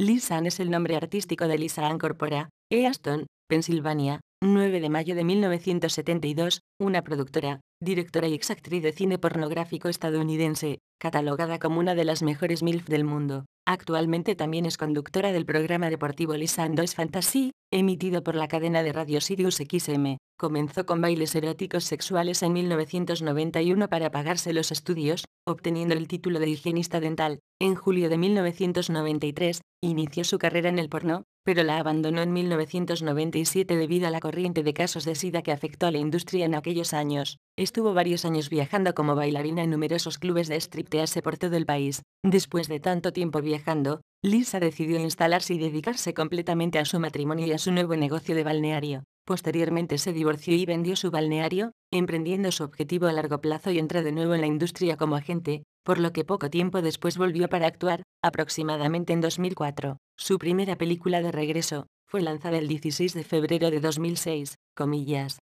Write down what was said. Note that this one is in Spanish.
Lisa Ann es el nombre artístico de Lisa Ann Corpora, Easton, Pensilvania, 9 de mayo de 1972, una productora, directora y exactriz de cine pornográfico estadounidense, catalogada como una de las mejores MILF del mundo. Actualmente también es conductora del programa deportivo Lisa Fantasy, emitido por la cadena de radio Sirius XM. Comenzó con bailes eróticos sexuales en 1991 para pagarse los estudios, obteniendo el título de higienista dental. En julio de 1993, inició su carrera en el porno, pero la abandonó en 1997 debido a la corriente de casos de SIDA que afectó a la industria en aquellos años. Estuvo varios años viajando como bailarina en numerosos clubes de striptease por todo el país. Después de tanto tiempo viajando, Lisa decidió instalarse y dedicarse completamente a su matrimonio y a su nuevo negocio de balneario. Posteriormente se divorció y vendió su balneario, emprendiendo su objetivo a largo plazo y entró de nuevo en la industria como agente, por lo que poco tiempo después volvió para actuar, aproximadamente en 2004. Su primera película de regreso, fue lanzada el 16 de febrero de 2006, comillas,